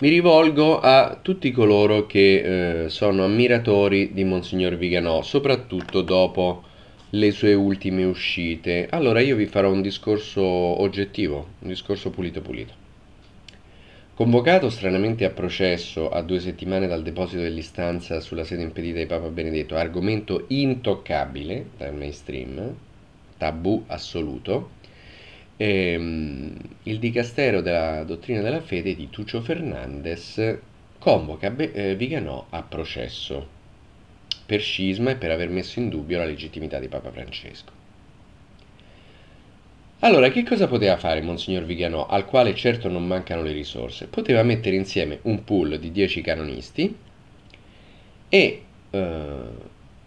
Mi rivolgo a tutti coloro che eh, sono ammiratori di Monsignor Viganò, soprattutto dopo le sue ultime uscite. Allora io vi farò un discorso oggettivo, un discorso pulito pulito. Convocato stranamente a processo a due settimane dal deposito dell'istanza sulla sede impedita di Papa Benedetto, argomento intoccabile dal mainstream, tabù assoluto, ehm, il dicastero della dottrina della fede di Tuccio Fernandez convoca Be- eh, Viganò a processo per scisma e per aver messo in dubbio la legittimità di Papa Francesco. Allora, che cosa poteva fare Monsignor Viganò, al quale certo non mancano le risorse? Poteva mettere insieme un pool di 10 canonisti e eh,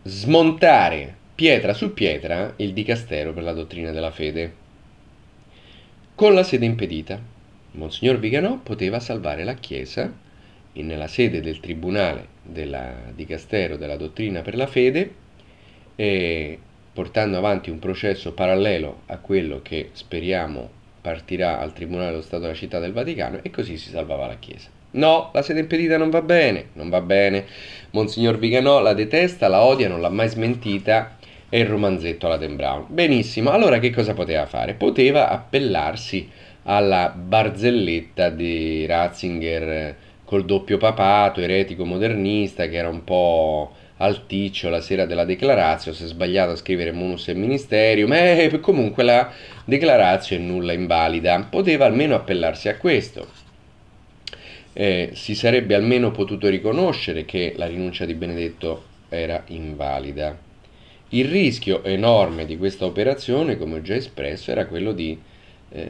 smontare pietra su pietra il dicastero per la dottrina della fede con la sede impedita. Monsignor Viganò poteva salvare la Chiesa e nella sede del Tribunale della, di Castero della Dottrina per la Fede, eh, portando avanti un processo parallelo a quello che speriamo partirà al Tribunale dello Stato della Città del Vaticano e così si salvava la Chiesa. No, la sede impedita non va bene, non va bene. Monsignor Viganò la detesta, la odia, non l'ha mai smentita e il romanzetto alla Dan Brown. Benissimo, allora che cosa poteva fare? Poteva appellarsi alla barzelletta di Ratzinger col doppio papato, eretico modernista, che era un po' alticcio la sera della declarazio, si è sbagliato a scrivere munus e ministerio, ma comunque la declarazio è nulla invalida, poteva almeno appellarsi a questo. Eh, si sarebbe almeno potuto riconoscere che la rinuncia di Benedetto era invalida. Il rischio enorme di questa operazione, come ho già espresso, era quello di eh,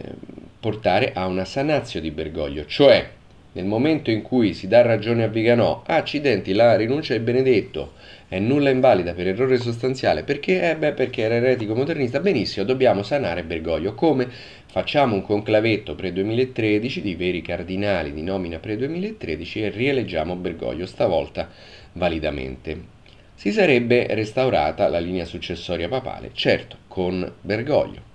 portare a una sanazio di Bergoglio, cioè nel momento in cui si dà ragione a Viganò, accidenti, la rinuncia è benedetto, è nulla invalida per errore sostanziale, perché? Eh beh, perché era eretico modernista, benissimo, dobbiamo sanare Bergoglio. Come? Facciamo un conclavetto pre-2013 di veri cardinali di nomina pre-2013 e rieleggiamo Bergoglio, stavolta validamente si sarebbe restaurata la linea successoria papale, certo con Bergoglio.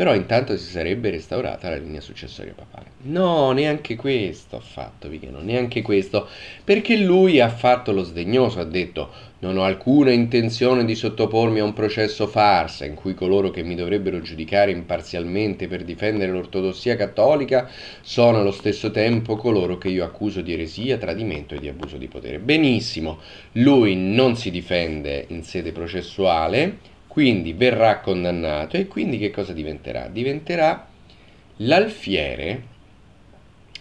Però intanto si sarebbe restaurata la linea successoria papale. No, neanche questo ha fatto Vigano, neanche questo, perché lui ha fatto lo sdegnoso, ha detto non ho alcuna intenzione di sottopormi a un processo farsa in cui coloro che mi dovrebbero giudicare imparzialmente per difendere l'ortodossia cattolica sono allo stesso tempo coloro che io accuso di eresia, tradimento e di abuso di potere. Benissimo, lui non si difende in sede processuale, quindi verrà condannato e quindi che cosa diventerà? Diventerà l'alfiere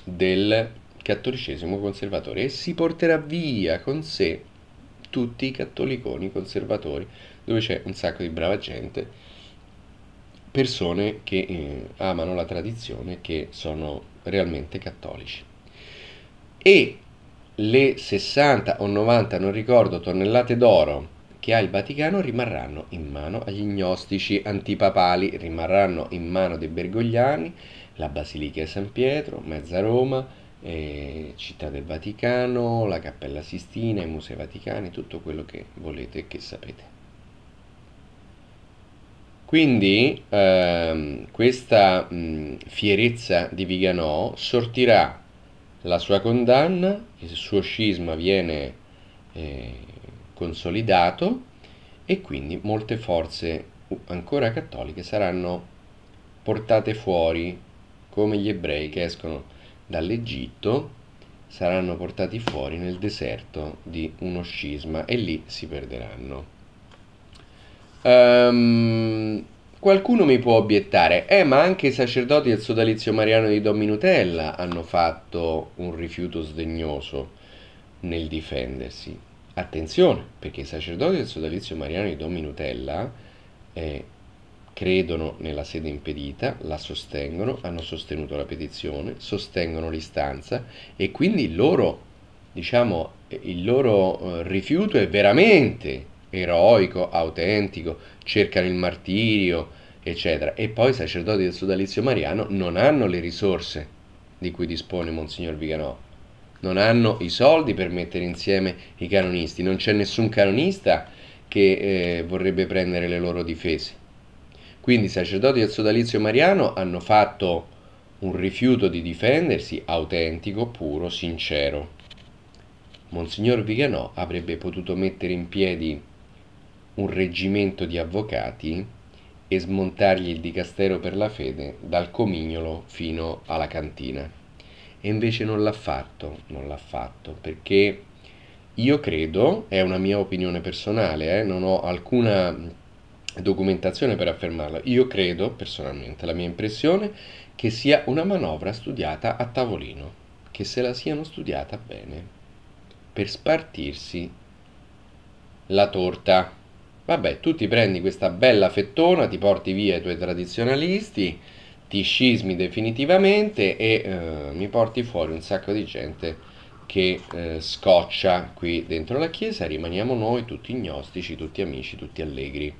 del cattolicesimo conservatore e si porterà via con sé tutti i cattoliconi conservatori dove c'è un sacco di brava gente persone che eh, amano la tradizione che sono realmente cattolici e le 60 o 90 non ricordo tonnellate d'oro che ha il Vaticano rimarranno in mano agli gnostici antipapali, rimarranno in mano dei Bergogliani, la Basilica di San Pietro, mezza Roma, eh, Città del Vaticano, la Cappella Sistina, i Musei Vaticani, tutto quello che volete e che sapete. Quindi ehm, questa mh, fierezza di Viganò sortirà la sua condanna, il suo scisma viene eh, consolidato e quindi molte forze ancora cattoliche saranno portate fuori come gli ebrei che escono dall'Egitto saranno portati fuori nel deserto di uno scisma e lì si perderanno. Um, qualcuno mi può obiettare, eh ma anche i sacerdoti del sodalizio mariano di Dominutella hanno fatto un rifiuto sdegnoso nel difendersi. Attenzione, perché i sacerdoti del sodalizio mariano di Don Minutella eh, credono nella sede impedita, la sostengono, hanno sostenuto la petizione, sostengono l'istanza e quindi il loro, diciamo, il loro eh, rifiuto è veramente eroico, autentico, cercano il martirio, eccetera. E poi i sacerdoti del sodalizio mariano non hanno le risorse di cui dispone Monsignor Viganò non hanno i soldi per mettere insieme i canonisti, non c'è nessun canonista che eh, vorrebbe prendere le loro difese. Quindi i sacerdoti del sodalizio mariano hanno fatto un rifiuto di difendersi autentico, puro, sincero. Monsignor Viganò avrebbe potuto mettere in piedi un reggimento di avvocati e smontargli il dicastero per la fede dal comignolo fino alla cantina. E invece non l'ha fatto, non l'ha fatto, perché io credo, è una mia opinione personale, eh, non ho alcuna documentazione per affermarlo, io credo personalmente, la mia impressione, che sia una manovra studiata a tavolino, che se la siano studiata bene, per spartirsi la torta. Vabbè, tu ti prendi questa bella fettona, ti porti via i tuoi tradizionalisti, ti scismi definitivamente e eh, mi porti fuori un sacco di gente che eh, scoccia qui dentro la chiesa, rimaniamo noi tutti gnostici, tutti amici, tutti allegri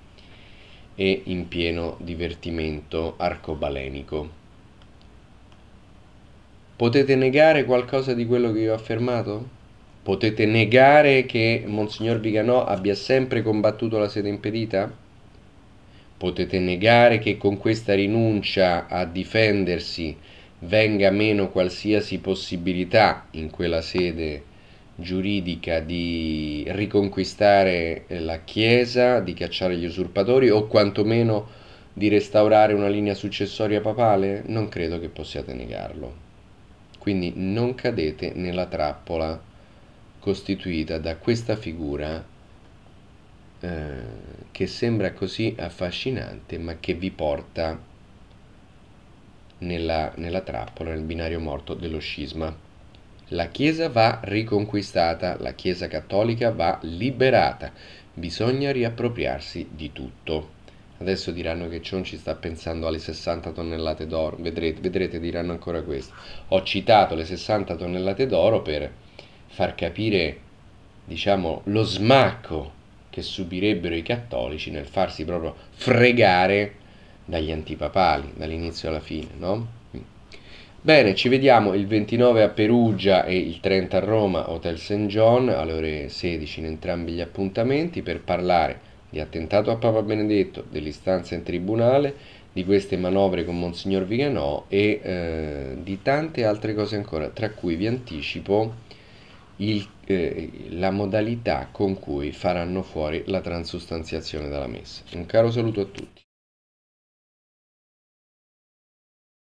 e in pieno divertimento arcobalenico. Potete negare qualcosa di quello che io ho affermato? Potete negare che Monsignor Viganò abbia sempre combattuto la sede impedita? Potete negare che con questa rinuncia a difendersi venga meno qualsiasi possibilità in quella sede giuridica di riconquistare la Chiesa, di cacciare gli usurpatori o quantomeno di restaurare una linea successoria papale? Non credo che possiate negarlo. Quindi non cadete nella trappola costituita da questa figura eh, che sembra così affascinante ma che vi porta nella, nella trappola, nel binario morto dello scisma. La Chiesa va riconquistata, la Chiesa cattolica va liberata, bisogna riappropriarsi di tutto. Adesso diranno che Cion ci sta pensando alle 60 tonnellate d'oro, vedrete, vedrete, diranno ancora questo. Ho citato le 60 tonnellate d'oro per far capire, diciamo, lo smacco che subirebbero i cattolici nel farsi proprio fregare dagli antipapali, dall'inizio alla fine, no? Mm. Bene, ci vediamo il 29 a Perugia e il 30 a Roma, Hotel St. John, alle ore 16 in entrambi gli appuntamenti, per parlare di attentato a Papa Benedetto, dell'istanza in tribunale, di queste manovre con Monsignor Viganò e eh, di tante altre cose ancora, tra cui vi anticipo il, eh, la modalità con cui faranno fuori la transustanziazione dalla messa. Un caro saluto a tutti.